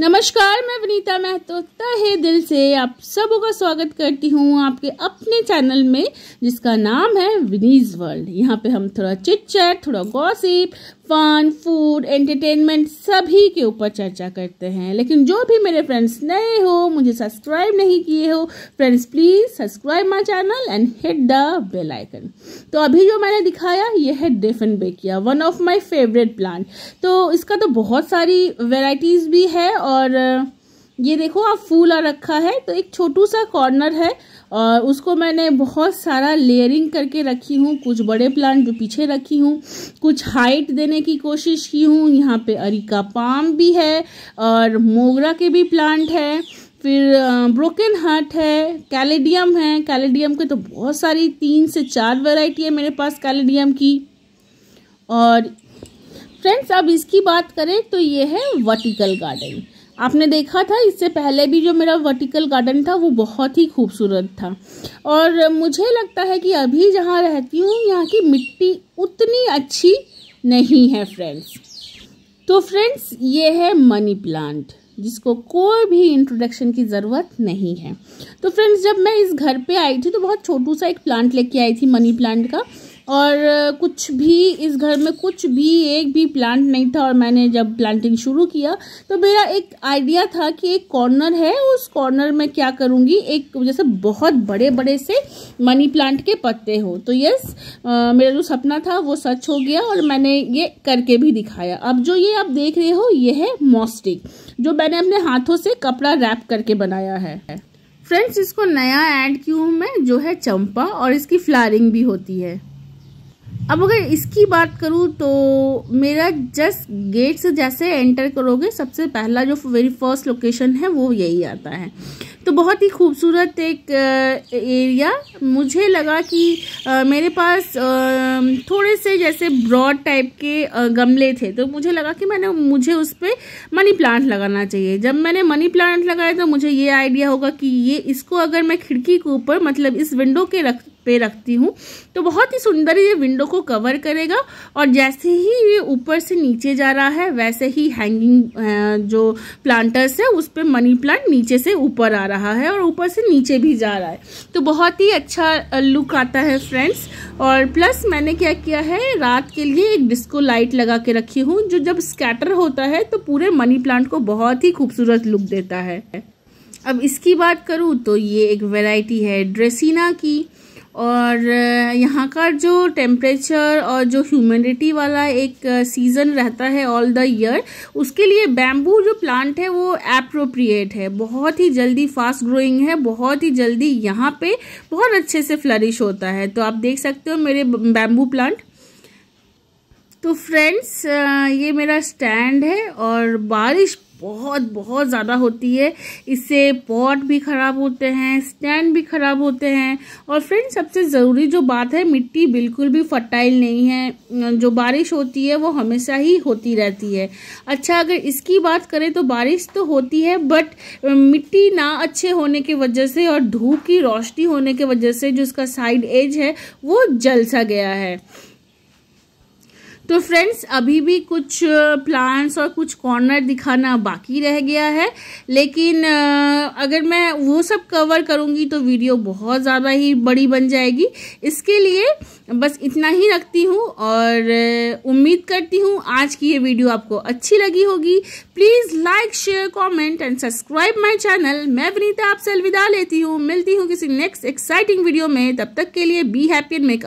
नमस्कार मैं विनीता महतो है दिल से आप सबों का स्वागत करती हूँ आपके अपने चैनल में जिसका नाम है विनीज वर्ल्ड यहाँ पे हम थोड़ा चिट चैट थोड़ा गॉसिप फन फूड एंटरटेनमेंट सभी के ऊपर चर्चा करते हैं लेकिन जो भी मेरे फ्रेंड्स नए हो मुझे सब्सक्राइब नहीं किए हो friends please subscribe my channel and hit the bell icon तो अभी जो मैंने दिखाया ये है dieffenbachia one of my favourite plant तो इसका तो बहुत सारी वेराइटीज़ भी है और ये देखो आप फूल आ रखा है तो एक छोटू सा कॉर्नर है और उसको मैंने बहुत सारा लेयरिंग करके रखी हूँ कुछ बड़े प्लांट जो पीछे रखी हूँ कुछ हाइट देने की कोशिश की हूँ यहाँ पे अरिका पाम भी है और मोगरा के भी प्लांट है फिर ब्रोकन हार्ट है कैलेडियम है कैलेडियम के तो बहुत सारी तीन से चार वेराइटी है मेरे पास कैलेडियम की और फ्रेंड्स अब इसकी बात करें तो ये है वर्टिकल गार्डन आपने देखा था इससे पहले भी जो मेरा वर्टिकल गार्डन था वो बहुत ही खूबसूरत था और मुझे लगता है कि अभी जहाँ रहती हूँ यहाँ की मिट्टी उतनी अच्छी नहीं है फ्रेंड्स तो फ्रेंड्स ये है मनी प्लांट जिसको कोई भी इंट्रोडक्शन की ज़रूरत नहीं है तो फ्रेंड्स जब मैं इस घर पे आई थी तो बहुत छोटू सा एक प्लांट लेके आई थी मनी प्लांट का और कुछ भी इस घर में कुछ भी एक भी प्लांट नहीं था और मैंने जब प्लांटिंग शुरू किया तो मेरा एक आइडिया था कि एक कॉर्नर है उस कॉर्नर में क्या करूँगी एक जैसे बहुत बड़े बड़े से मनी प्लांट के पत्ते हो तो यस मेरा जो सपना था वो सच हो गया और मैंने ये करके भी दिखाया अब जो ये आप देख रहे हो ये है मॉस्टिक जो मैंने अपने हाथों से कपड़ा रैप करके बनाया है फ्रेंड्स इसको नया ऐड क्यों मैं जो है चंपा और इसकी फ्लारिंग भी होती है अब अगर इसकी बात करूँ तो मेरा जस्ट गेट से जैसे एंटर करोगे सबसे पहला जो वेरी फर्स्ट लोकेशन है वो यही आता है तो बहुत ही खूबसूरत एक एरिया मुझे लगा कि मेरे पास थोड़े से जैसे ब्रॉड टाइप के गमले थे तो मुझे लगा कि मैंने मुझे उस पर मनी प्लांट लगाना चाहिए जब मैंने मनी प्लांट लगाया तो मुझे ये आइडिया होगा कि ये इसको अगर मैं खिड़की के ऊपर मतलब इस विंडो के रख पे रखती हूँ तो बहुत ही सुंदर ये विंडो को कवर करेगा और जैसे ही ये ऊपर से नीचे जा रहा है वैसे ही हैंगिंग जो प्लांटर्स है उस पर मनी प्लांट नीचे से ऊपर आ रहा है और ऊपर से नीचे भी जा रहा है तो बहुत ही अच्छा लुक आता है फ्रेंड्स और प्लस मैंने क्या किया है रात के लिए एक डिस्को लाइट लगा के रखी हूँ जो जब स्कैटर होता है तो पूरे मनी प्लांट को बहुत ही खूबसूरत लुक देता है अब इसकी बात करूँ तो ये एक वैरायटी है ड्रेसिना की और यहाँ का जो टेम्परेचर और जो ह्यूमिडिटी वाला एक सीज़न रहता है ऑल द ईयर उसके लिए बैम्बू जो प्लांट है वो एप्रोप्रिएट है बहुत ही जल्दी फास्ट ग्रोइंग है बहुत ही जल्दी यहाँ पे बहुत अच्छे से फ्लरिश होता है तो आप देख सकते हो मेरे बैम्बू प्लांट तो फ्रेंड्स ये मेरा स्टैंड है और बारिश बहुत बहुत ज़्यादा होती है इससे पॉट भी ख़राब होते हैं स्टैंड भी ख़राब होते हैं और फ्रेंड्स सबसे ज़रूरी जो बात है मिट्टी बिल्कुल भी फर्टाइल नहीं है जो बारिश होती है वो हमेशा ही होती रहती है अच्छा अगर इसकी बात करें तो बारिश तो होती है बट मिट्टी ना अच्छे होने की वजह से और धूप की रोशनी होने की वजह से जो इसका साइड एज है वो जल सा गया है तो फ्रेंड्स अभी भी कुछ प्लांट्स और कुछ कॉर्नर दिखाना बाकी रह गया है लेकिन अगर मैं वो सब कवर करूँगी तो वीडियो बहुत ज़्यादा ही बड़ी बन जाएगी इसके लिए बस इतना ही रखती हूँ और उम्मीद करती हूँ आज की ये वीडियो आपको अच्छी लगी होगी please like share comment and subscribe my channel मैं विनीता आपसे अलविदा लेती हूँ मिलती हूँ किसी नेक्स्ट एक्साइटिंग वीडियो में तब तक के लिए बी हैप्पी एंड मेक